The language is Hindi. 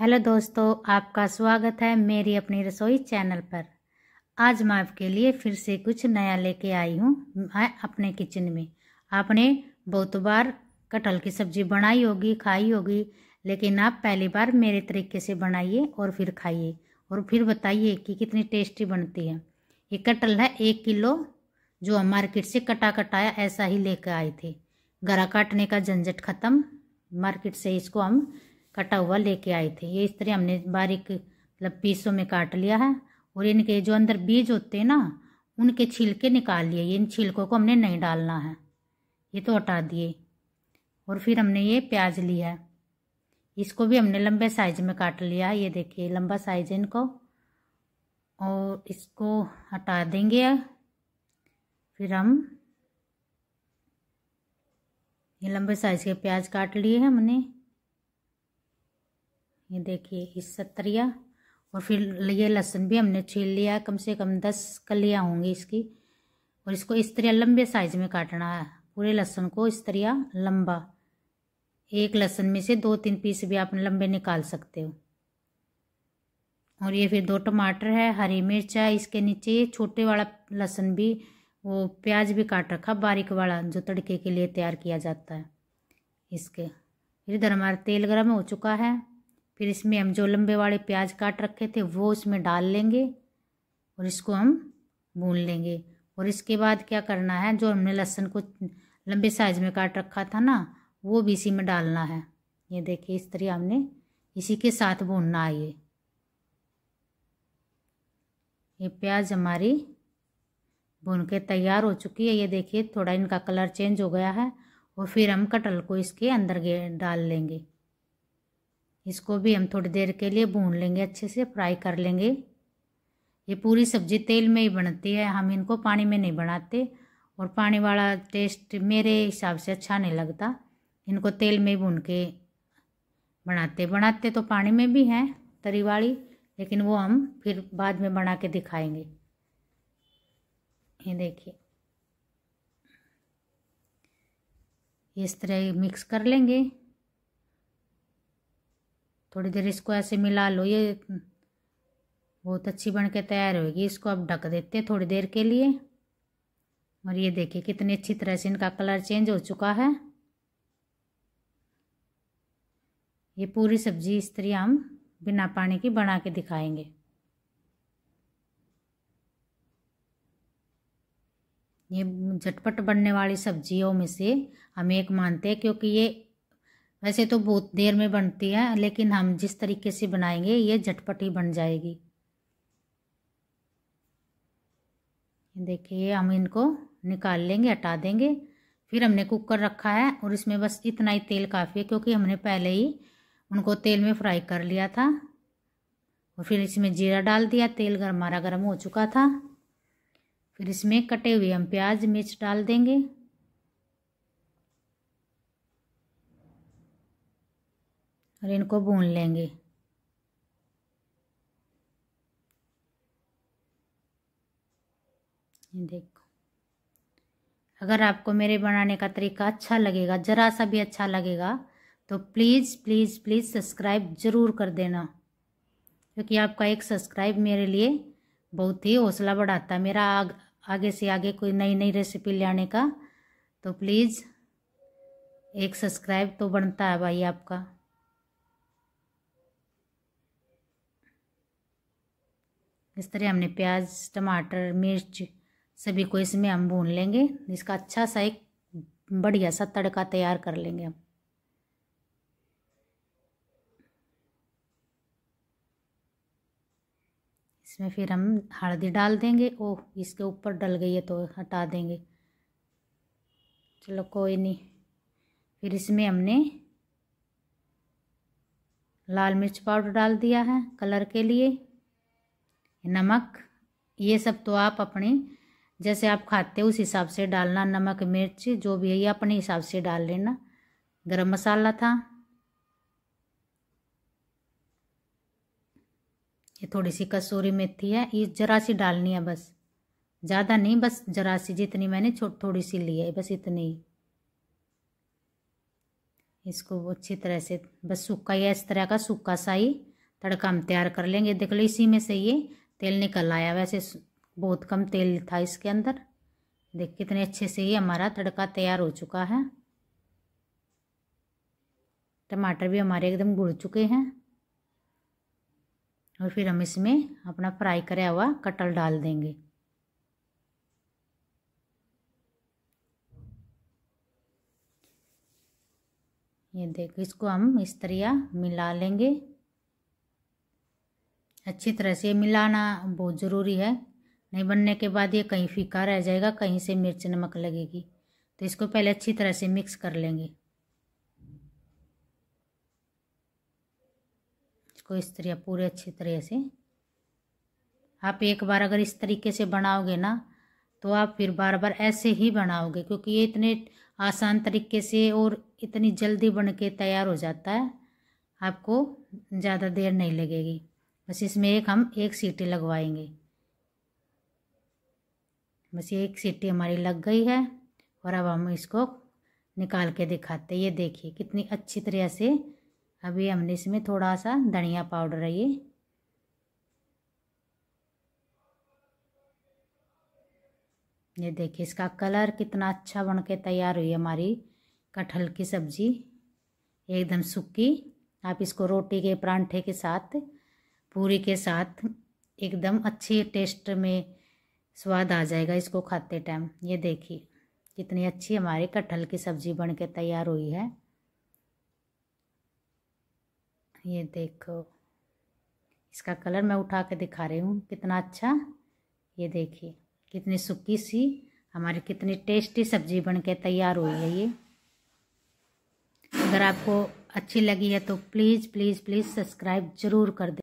हेलो दोस्तों आपका स्वागत है मेरी अपनी रसोई चैनल पर आज मैं आपके लिए फिर से कुछ नया लेके आई हूँ मैं अपने किचन में आपने बहुत बार कटहल की सब्जी बनाई होगी खाई होगी लेकिन आप पहली बार मेरे तरीके से बनाइए और फिर खाइए और फिर बताइए कि कितनी टेस्टी बनती है ये कटहल है एक किलो जो हम मार्केट से कटा कटाया ऐसा ही लेकर आए थे गरा काटने का झंझट ख़त्म मार्केट से इसको हम कटा हुआ लेके आए थे ये इस तरह हमने बारीक मतलब पीसों में काट लिया है और इनके जो अंदर बीज होते हैं ना उनके छिलके निकाल लिए इन छिलकों को हमने नहीं डालना है ये तो हटा दिए और फिर हमने ये प्याज लिया है इसको भी हमने लंबे साइज में काट लिया ये देखिए लंबा साइज है इनको और इसको हटा देंगे फिर हम ये लंबे साइज के प्याज काट लिए हैं हमने ये देखिए इस सतरिया और फिर ये लहसुन भी हमने छील लिया कम से कम दस कलियाँ होंगी इसकी और इसको इस तरह लंबे साइज में काटना है पूरे लहसुन को इस तरह लंबा एक लहसुन में से दो तीन पीस भी आप लंबे निकाल सकते हो और ये फिर दो टमाटर है हरी मिर्च है इसके नीचे ये छोटे वाला लहसुन भी वो प्याज भी काट रखा बारीक वाला जो तड़के के लिए तैयार किया जाता है इसके फिर इधर हमारा तेल गर्म हो चुका है फिर इसमें हम जो लंबे वाले प्याज काट रखे थे वो इसमें डाल लेंगे और इसको हम भून लेंगे और इसके बाद क्या करना है जो हमने लहसुन को लंबे साइज में काट रखा था ना वो भी इसी में डालना है ये देखिए इस तरह हमने इसी के साथ भूनना है ये ये प्याज हमारी भून के तैयार हो चुकी है ये देखिए थोड़ा इनका कलर चेंज हो गया है और फिर हम कटल को इसके अंदर डाल लेंगे इसको भी हम थोड़ी देर के लिए भून लेंगे अच्छे से फ्राई कर लेंगे ये पूरी सब्ज़ी तेल में ही बनती है हम इनको पानी में नहीं बनाते और पानी वाला टेस्ट मेरे हिसाब से अच्छा नहीं लगता इनको तेल में ही भून के बनाते बनाते तो पानी में भी हैं तरी वाली लेकिन वो हम फिर बाद में बना के दिखाएंगे ये देखिए इस तरह मिक्स कर लेंगे थोड़ी देर इसको ऐसे मिला लो ये बहुत अच्छी बन के तैयार होगी इसको अब ढक देते हैं थोड़ी देर के लिए और ये देखिए कितनी अच्छी तरह से इनका कलर चेंज हो चुका है ये पूरी सब्जी इस तरह हम बिना पानी की बना के दिखाएंगे ये झटपट बनने वाली सब्जियों में से हम एक मानते हैं क्योंकि ये वैसे तो बहुत देर में बनती है लेकिन हम जिस तरीके से बनाएंगे ये झटपटी बन जाएगी देखिए हम इनको निकाल लेंगे हटा देंगे फिर हमने कुकर रखा है और इसमें बस इतना ही तेल काफ़ी है क्योंकि हमने पहले ही उनको तेल में फ्राई कर लिया था और फिर इसमें जीरा डाल दिया तेल गर्मारा गर्म हो चुका था फिर इसमें कटे हुए हम प्याज मिर्च डाल देंगे और इनको भून लेंगे देखो अगर आपको मेरे बनाने का तरीका अच्छा लगेगा ज़रा सा भी अच्छा लगेगा तो प्लीज़ प्लीज़ प्लीज़ सब्सक्राइब ज़रूर कर देना क्योंकि आपका एक सब्सक्राइब मेरे लिए बहुत ही हौसला बढ़ाता है मेरा आग, आगे से आगे कोई नई नई रेसिपी लाने का तो प्लीज़ एक सब्सक्राइब तो बनता है भाई आपका इस तरह हमने प्याज टमाटर मिर्च सभी को इसमें हम भून लेंगे इसका अच्छा सा एक बढ़िया सा तड़का तैयार कर लेंगे हम इसमें फिर हम हल्दी डाल देंगे ओह इसके ऊपर डल गई है तो हटा देंगे चलो कोई नहीं फिर इसमें हमने लाल मिर्च पाउडर डाल दिया है कलर के लिए नमक ये सब तो आप अपने जैसे आप खाते हो उस हिसाब से डालना नमक मिर्च जो भी है ये अपने हिसाब से डाल लेना गरम मसाला था ये थोड़ी सी कसूरी मेथी है ये जरा सी डालनी है बस ज़्यादा नहीं बस जरा सी जितनी मैंने थोड़ी सी ली है बस इतनी इसको अच्छी तरह से बस सूखा या इस तरह का सूखा सा ही तड़का हम तैयार कर लेंगे देख लो इसी में से ये तेल निकल आया वैसे बहुत कम तेल था इसके अंदर देख कितने अच्छे से ही हमारा तड़का तैयार हो चुका है टमाटर भी हमारे एकदम गुड़ चुके हैं और फिर हम इसमें अपना फ्राई करा हुआ कटल डाल देंगे ये देखो इसको हम इस तरह मिला लेंगे अच्छी तरह से मिलाना बहुत ज़रूरी है नहीं बनने के बाद ये कहीं फीका रह जाएगा कहीं से मिर्च नमक लगेगी तो इसको पहले अच्छी तरह से मिक्स कर लेंगे इसको इस तरह पूरे अच्छी तरह से आप एक बार अगर इस तरीके से बनाओगे ना तो आप फिर बार बार ऐसे ही बनाओगे क्योंकि ये इतने आसान तरीके से और इतनी जल्दी बन के तैयार हो जाता है आपको ज़्यादा देर नहीं लगेगी बस इसमें एक हम एक सीटी लगवाएंगे बस एक सीटी हमारी लग गई है और अब हम इसको निकाल के दिखाते ये देखिए कितनी अच्छी तरह से अभी हमने इसमें थोड़ा सा धनिया पाउडर है ये ये देखिए इसका कलर कितना अच्छा बन के तैयार हुई हमारी कटहल की सब्ज़ी एकदम सूखी आप इसको रोटी के परांठे के साथ पूरी के साथ एकदम अच्छी टेस्ट में स्वाद आ जाएगा इसको खाते टाइम ये देखिए कितनी अच्छी हमारी कटहल की सब्ज़ी बन के तैयार हुई है ये देखो इसका कलर मैं उठा के दिखा रही हूँ कितना अच्छा ये देखिए कितनी सुखी सी हमारी कितनी टेस्टी सब्ज़ी बन के तैयार हुई है ये अगर आपको अच्छी लगी है तो प्लीज़ प्लीज़ प्लीज़ सब्सक्राइब ज़रूर कर दे